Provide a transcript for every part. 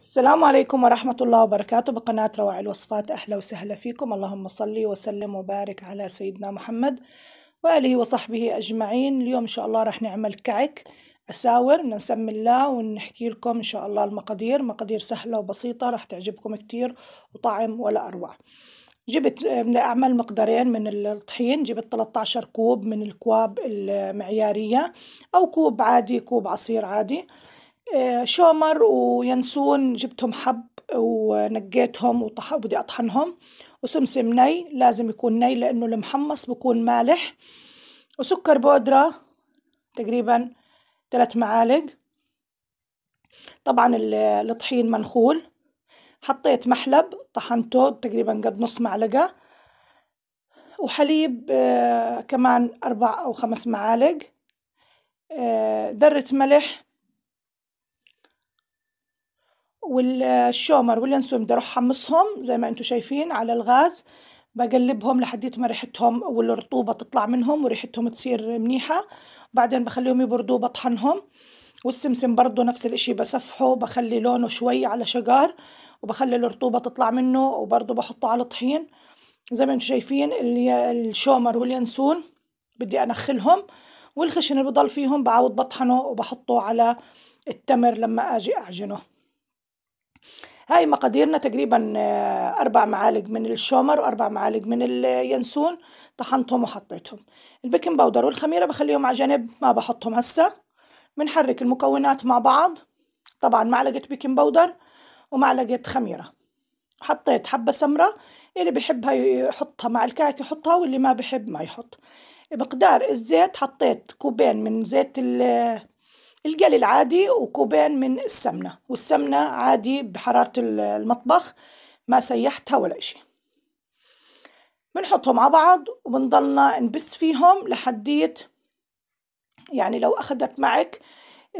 السلام عليكم ورحمة الله وبركاته بقناة روع الوصفات أهلا وسهلا فيكم اللهم صلي وسلم وبارك على سيدنا محمد وآله وصحبه أجمعين اليوم إن شاء الله رح نعمل كعك أساور نسمي الله ونحكي لكم إن شاء الله المقادير مقادير سهلة وبسيطة رح تعجبكم كتير وطعم ولا أروع جبت أعمل مقدارين من الطحين جبت 13 كوب من الكواب المعيارية أو كوب عادي كوب عصير عادي آه، شومر وينسون جبتهم حب ونقيتهم وبدي أطحنهم وسمسم ني لازم يكون ني لأنه المحمص بكون مالح وسكر بودرة تقريبا ثلاث معالق طبعا الطحين منخول حطيت محلب طحنته تقريبا قد نص معلقة وحليب آه، كمان أربع أو خمس معالق آه، ذرة ملح والشومر والانسوم بدي اروح حمصهم زي ما انتم شايفين على الغاز بقلبهم لحديت ما ريحتهم والرطوبة تطلع منهم وريحتهم تصير منيحة بعدين بخليهم يبردوا بطحنهم والسمسم برضه نفس الاشي بسفحه بخلي لونه شوي على شجار وبخلي الرطوبة تطلع منه وبرضه بحطه على طحين زي ما انتم شايفين الشومر واليانسون بدي انخلهم والخشن اللي بضل فيهم بعود بطحنه وبحطه على التمر لما اجي اعجنه هاي مقاديرنا تقريبا آه، أربع معالق من الشومر وأربع معالق من الينسون طحنتهم وحطيتهم البيكنج باودر والخميرة بخليهم على جنب ما بحطهم هسا بنحرك المكونات مع بعض طبعا معلقة بيكنج باودر ومعلقة خميرة حطيت حبة سمرة اللي بحبها يحطها مع الكعك يحطها واللي ما بحب ما يحط مقدار الزيت حطيت كوبين من زيت القلي العادي وكوبين من السمنة والسمنة عادي بحرارة المطبخ ما سيحتها ولا إشي بنحطهم مع بعض وبنضلنا نبس فيهم لحديت يعني لو أخذت معك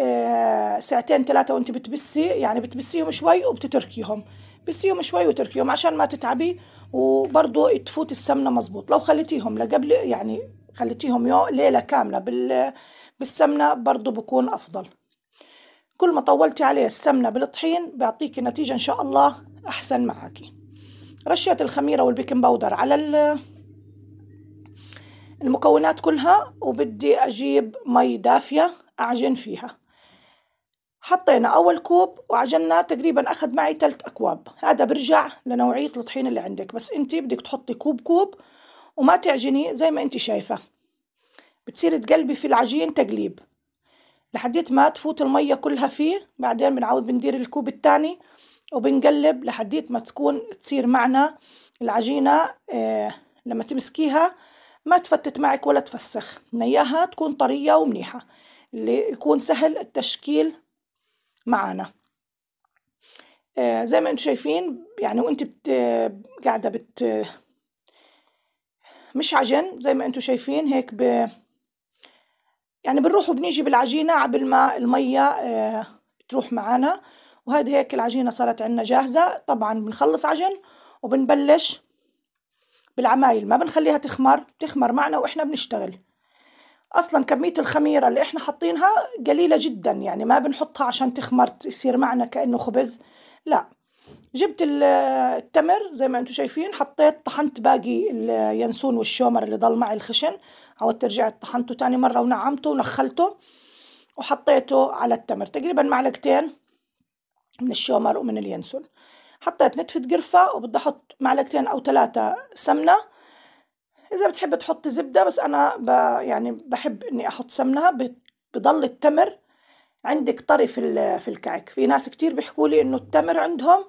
آه، ساعتين ثلاثة وانت بتبسي يعني بتبسيهم شوي وبتتركيهم بسيهم شوي وتركيهم عشان ما تتعبي وبرضه تفوت السمنة مزبوط لو خليتيهم لقبل يعني خليتيهم ليلة كاملة بال... بالسمنة برضو بكون أفضل كل ما طولتي عليه السمنة بالطحين بيعطيكي نتيجة إن شاء الله أحسن معاكي رشيت الخميرة والبيكنج باودر على ال... المكونات كلها وبدي أجيب مي دافية أعجن فيها حطينا أول كوب وعجناه تقريبا أخذ معي تلت أكواب هذا برجع لنوعية الطحين اللي عندك بس أنت بدك تحطي كوب كوب وما تعجني زي ما انت شايفة بتصير تقلبي في العجين تقليب لحديت ما تفوت المية كلها فيه بعدين بنعود بندير الكوب التاني وبنقلب لحديت ما تكون تصير معنا العجينة آه لما تمسكيها ما تفتت معك ولا تفسخ نياها تكون طرية ومنيحة اللي يكون سهل التشكيل معنا آه زي ما انتم شايفين يعني وانت بت... آه، قاعدة بت... مش عجن زي ما انتم شايفين هيك ب يعني بنروح وبنيجي بالعجينة قبل ما المية آه، تروح معانا وهذه هيك العجينة صارت عندنا جاهزة طبعا بنخلص عجن وبنبلش بالعمايل ما بنخليها تخمر بتخمر معنا واحنا بنشتغل اصلا كميه الخميره اللي احنا حاطينها قليله جدا يعني ما بنحطها عشان تخمر تصير معنا كانه خبز لا جبت التمر زي ما انتم شايفين حطيت طحنت باقي اليانسون والشومر اللي ضل معي الخشن عودت رجعت طحنته تاني مرة ونعمته ونخلته وحطيته على التمر تقريبا معلقتين من الشومر ومن اليانسون حطيت نتفة قرفة وبدي أحط معلقتين أو ثلاثة سمنة إذا بتحب تحطي زبدة بس أنا ب... يعني بحب إني أحط سمنة بضل التمر عندك طري في في الكعك في ناس كتير بيحكوا لي إنه التمر عندهم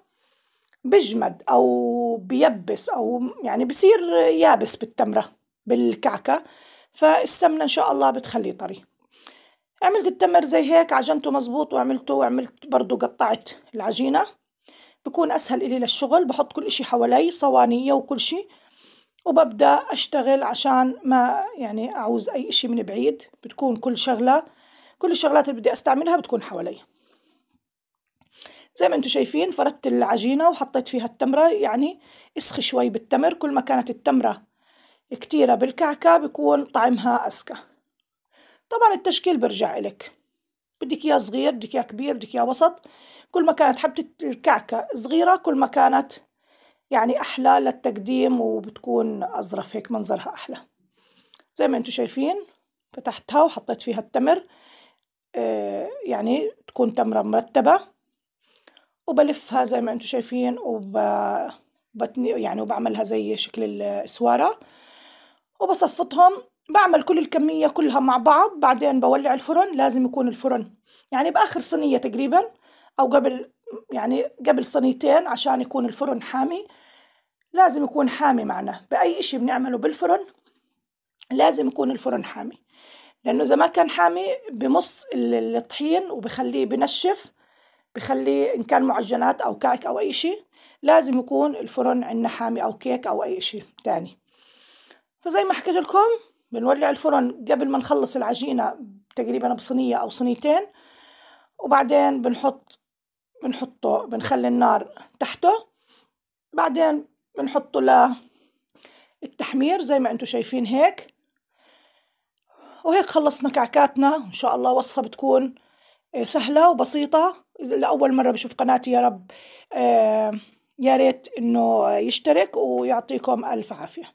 بجمد أو بيبس أو يعني بصير يابس بالتمرة بالكعكة فالسمنة إن شاء الله بتخليه طري عملت التمر زي هيك عجنته مزبوط وعملته وعملت برضه قطعت العجينة بكون أسهل إلي للشغل بحط كل إشي حوالي صوانية وكل شي وببدأ أشتغل عشان ما يعني أعوز أي إشي من بعيد بتكون كل شغلة كل الشغلات اللي بدي أستعملها بتكون حوالي زي ما انتم شايفين فردت العجينة وحطيت فيها التمرة يعني اسخي شوي بالتمر كل ما كانت التمرة كتيرة بالكعكة بيكون طعمها أسكى طبعا التشكيل برجع إلك بدك إياه صغير بدك إياه كبير بدك إياه وسط كل ما كانت حبة الكعكة صغيرة كل ما كانت يعني أحلى للتقديم وبتكون أظرف هيك منظرها أحلى زي ما انتم شايفين فتحتها وحطيت فيها التمر آه، يعني تكون تمرة مرتبة وبلفها زي ما انتم شايفين وب يعني وبعملها زي شكل السوارة وبصفطهم بعمل كل الكمية كلها مع بعض بعدين بولع الفرن لازم يكون الفرن يعني بآخر صينية تقريبا أو قبل يعني قبل صينيتين عشان يكون الفرن حامي لازم يكون حامي معنا بأي إشي بنعمله بالفرن لازم يكون الفرن حامي لأنه إذا ما كان حامي بمص الطحين وبخليه بنشف بخلي إن كان معجنات أو كعك أو أي شيء لازم يكون الفرن عندنا حامي أو كيك أو أي شيء تاني فزي ما حكيت لكم بنولع الفرن قبل ما نخلص العجينة تقريبا بصينية أو صينيتين وبعدين بنحط بنحطه بنخلي النار تحته بعدين بنحطه للتحمير زي ما انتم شايفين هيك وهيك خلصنا كعكاتنا ان شاء الله وصفة بتكون إيه، سهلة وبسيطة إذا لأول مرة بشوف قناتي يا رب آه، يا ريت إنه يشترك ويعطيكم ألف عافية